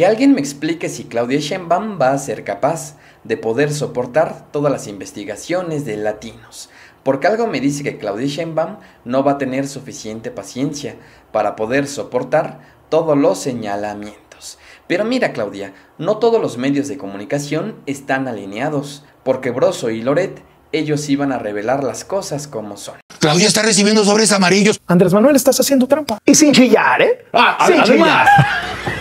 Que alguien me explique si Claudia Sheinbaum va a ser capaz de poder soportar todas las investigaciones de latinos. Porque algo me dice que Claudia Sheinbaum no va a tener suficiente paciencia para poder soportar todos los señalamientos. Pero mira Claudia, no todos los medios de comunicación están alineados, porque Broso y Loret, ellos iban a revelar las cosas como son. Claudia está recibiendo sobres amarillos. Andrés Manuel, estás haciendo trampa. Y sin chillar, ¿eh? Ah, sin Chillar.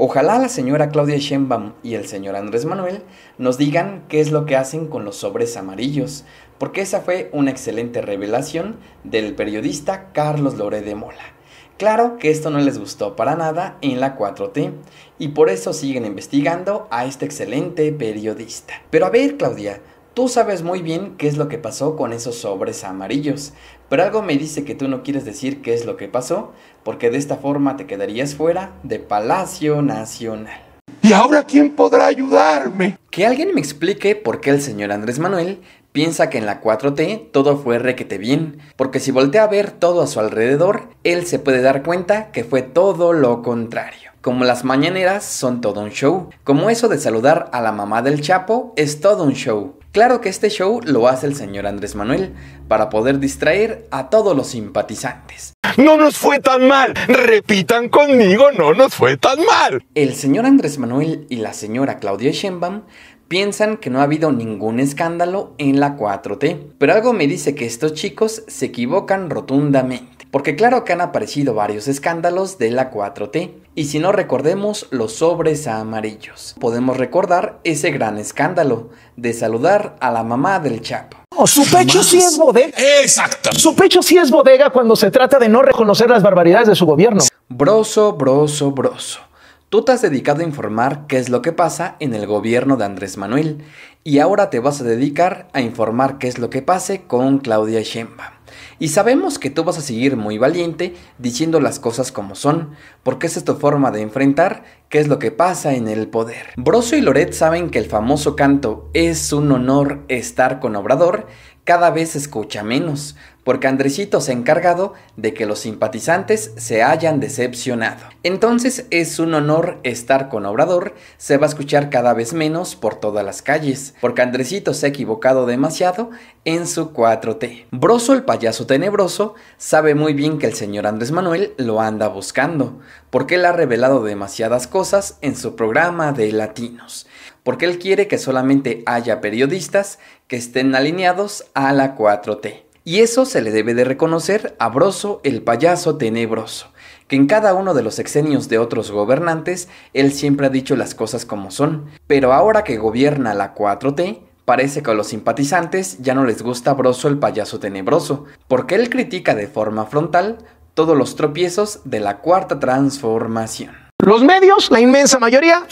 Ojalá la señora Claudia Schenbaum y el señor Andrés Manuel nos digan qué es lo que hacen con los sobres amarillos, porque esa fue una excelente revelación del periodista Carlos Loré de Mola. Claro que esto no les gustó para nada en la 4T y por eso siguen investigando a este excelente periodista. Pero a ver, Claudia, Tú sabes muy bien qué es lo que pasó con esos sobres amarillos, pero algo me dice que tú no quieres decir qué es lo que pasó, porque de esta forma te quedarías fuera de Palacio Nacional. ¿Y ahora quién podrá ayudarme? Que alguien me explique por qué el señor Andrés Manuel piensa que en la 4T todo fue requete bien, porque si voltea a ver todo a su alrededor, él se puede dar cuenta que fue todo lo contrario. Como las mañaneras son todo un show, como eso de saludar a la mamá del Chapo es todo un show, Claro que este show lo hace el señor Andrés Manuel para poder distraer a todos los simpatizantes. No nos fue tan mal, repitan conmigo, no nos fue tan mal. El señor Andrés Manuel y la señora Claudia Sheinbaum piensan que no ha habido ningún escándalo en la 4T, pero algo me dice que estos chicos se equivocan rotundamente porque claro que han aparecido varios escándalos de la 4T, y si no recordemos los sobres amarillos, podemos recordar ese gran escándalo de saludar a la mamá del Chapo. Oh, su pecho sí es bodega. Exacto. Su pecho sí es bodega cuando se trata de no reconocer las barbaridades de su gobierno. Broso, broso, broso. Tú te has dedicado a informar qué es lo que pasa en el gobierno de Andrés Manuel y ahora te vas a dedicar a informar qué es lo que pase con Claudia Sheinbaum. Y sabemos que tú vas a seguir muy valiente diciendo las cosas como son, porque esa es tu forma de enfrentar qué es lo que pasa en el poder. Broso y Loret saben que el famoso canto Es un honor estar con Obrador cada vez se escucha menos, porque Andresito se ha encargado de que los simpatizantes se hayan decepcionado. Entonces es un honor estar con Obrador, se va a escuchar cada vez menos por todas las calles, porque Andresito se ha equivocado demasiado en su 4T. Broso el payaso tenebroso sabe muy bien que el señor Andrés Manuel lo anda buscando, porque él ha revelado demasiadas cosas en su programa de latinos, porque él quiere que solamente haya periodistas que estén alineados a la 4T. Y eso se le debe de reconocer a Broso el payaso tenebroso, que en cada uno de los exenios de otros gobernantes él siempre ha dicho las cosas como son, pero ahora que gobierna la 4T, parece que a los simpatizantes ya no les gusta Broso el payaso tenebroso, porque él critica de forma frontal todos los tropiezos de la cuarta transformación. Los medios, la inmensa mayoría,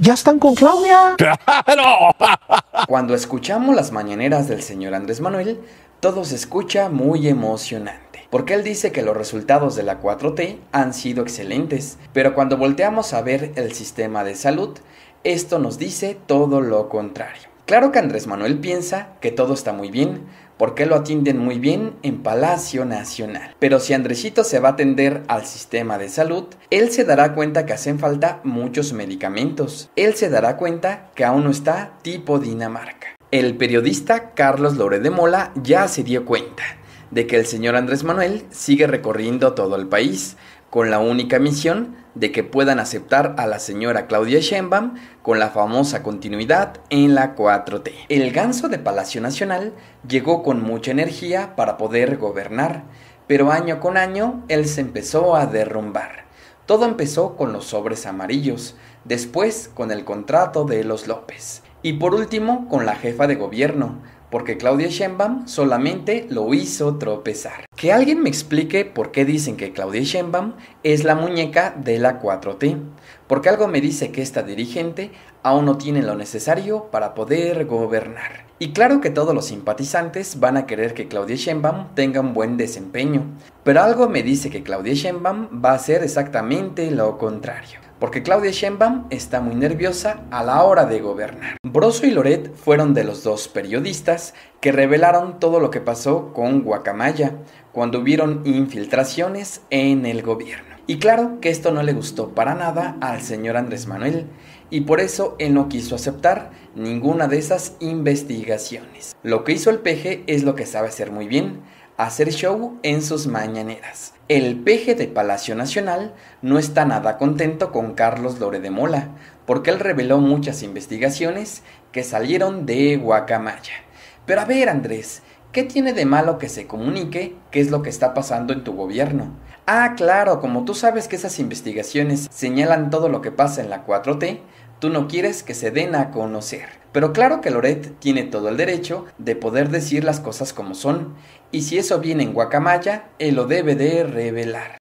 ya están con Claudia. Cuando escuchamos las mañaneras del señor Andrés Manuel, todo se escucha muy emocionante, porque él dice que los resultados de la 4T han sido excelentes, pero cuando volteamos a ver el sistema de salud, esto nos dice todo lo contrario. Claro que Andrés Manuel piensa que todo está muy bien, porque lo atienden muy bien en Palacio Nacional. Pero si Andresito se va a atender al sistema de salud, él se dará cuenta que hacen falta muchos medicamentos. Él se dará cuenta que aún no está tipo Dinamarca. El periodista Carlos Lore de Mola ya se dio cuenta de que el señor Andrés Manuel sigue recorriendo todo el país con la única misión de que puedan aceptar a la señora Claudia Sheinbaum con la famosa continuidad en la 4T. El ganso de Palacio Nacional llegó con mucha energía para poder gobernar, pero año con año él se empezó a derrumbar. Todo empezó con los sobres amarillos, después con el contrato de los López y por último, con la jefa de gobierno, porque Claudia Sheinbaum solamente lo hizo tropezar. Que alguien me explique por qué dicen que Claudia Sheinbaum es la muñeca de la 4T, porque algo me dice que esta dirigente aún no tiene lo necesario para poder gobernar. Y claro que todos los simpatizantes van a querer que Claudia Sheinbaum tenga un buen desempeño, pero algo me dice que Claudia Sheinbaum va a hacer exactamente lo contrario porque Claudia Sheinbaum está muy nerviosa a la hora de gobernar. Broso y Loret fueron de los dos periodistas que revelaron todo lo que pasó con Guacamaya cuando hubieron infiltraciones en el gobierno. Y claro que esto no le gustó para nada al señor Andrés Manuel, y por eso él no quiso aceptar ninguna de esas investigaciones. Lo que hizo el PG es lo que sabe hacer muy bien, hacer show en sus mañaneras. El peje de Palacio Nacional no está nada contento con Carlos Lore de Mola, porque él reveló muchas investigaciones que salieron de Guacamaya. Pero a ver, Andrés, ¿qué tiene de malo que se comunique qué es lo que está pasando en tu gobierno? Ah, claro, como tú sabes que esas investigaciones señalan todo lo que pasa en la 4T, Tú no quieres que se den a conocer. Pero claro que Loret tiene todo el derecho de poder decir las cosas como son, y si eso viene en guacamaya, él lo debe de revelar.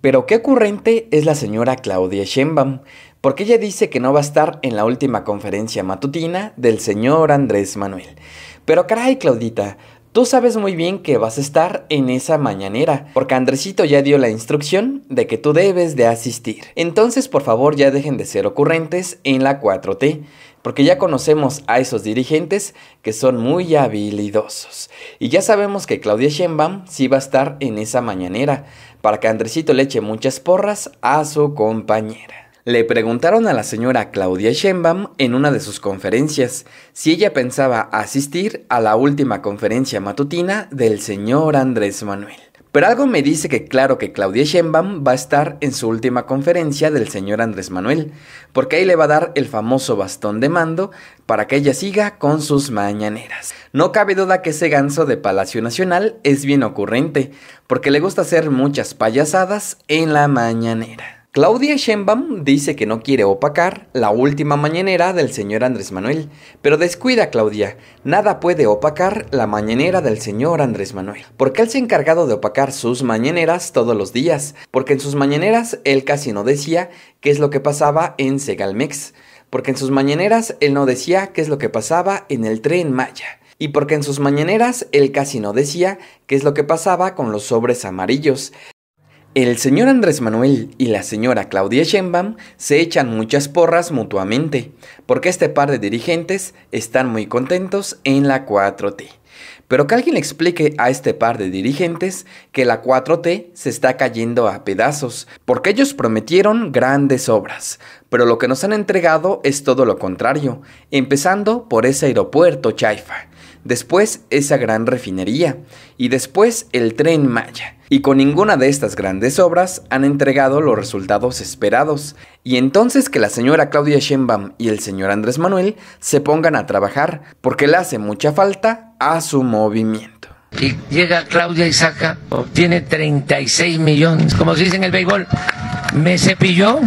Pero qué ocurrente es la señora Claudia Schembaum, porque ella dice que no va a estar en la última conferencia matutina del señor Andrés Manuel. Pero caray, Claudita, Tú sabes muy bien que vas a estar en esa mañanera, porque Andresito ya dio la instrucción de que tú debes de asistir. Entonces, por favor, ya dejen de ser ocurrentes en la 4T, porque ya conocemos a esos dirigentes que son muy habilidosos. Y ya sabemos que Claudia Sheinbaum sí va a estar en esa mañanera, para que Andresito le eche muchas porras a su compañera. Le preguntaron a la señora Claudia Sheinbaum en una de sus conferencias si ella pensaba asistir a la última conferencia matutina del señor Andrés Manuel. Pero algo me dice que claro que Claudia Sheinbaum va a estar en su última conferencia del señor Andrés Manuel, porque ahí le va a dar el famoso bastón de mando para que ella siga con sus mañaneras. No cabe duda que ese ganso de Palacio Nacional es bien ocurrente, porque le gusta hacer muchas payasadas en la mañanera. Claudia Sheinbaum dice que no quiere opacar la última mañanera del señor Andrés Manuel, pero descuida Claudia, nada puede opacar la mañanera del señor Andrés Manuel, porque él se ha encargado de opacar sus mañaneras todos los días, porque en sus mañaneras él casi no decía qué es lo que pasaba en Segalmex, porque en sus mañaneras él no decía qué es lo que pasaba en el tren Maya y porque en sus mañaneras él casi no decía qué es lo que pasaba con los sobres amarillos, el señor Andrés Manuel y la señora Claudia Sheinbaum se echan muchas porras mutuamente, porque este par de dirigentes están muy contentos en la 4T. Pero que alguien le explique a este par de dirigentes que la 4T se está cayendo a pedazos, porque ellos prometieron grandes obras, pero lo que nos han entregado es todo lo contrario, empezando por ese aeropuerto Chaifa después esa gran refinería y después el tren Maya. Y con ninguna de estas grandes obras han entregado los resultados esperados. Y entonces que la señora Claudia Sheinbaum y el señor Andrés Manuel se pongan a trabajar, porque le hace mucha falta a su movimiento. Y llega Claudia y saca, obtiene 36 millones, como se dice en el béisbol, me cepilló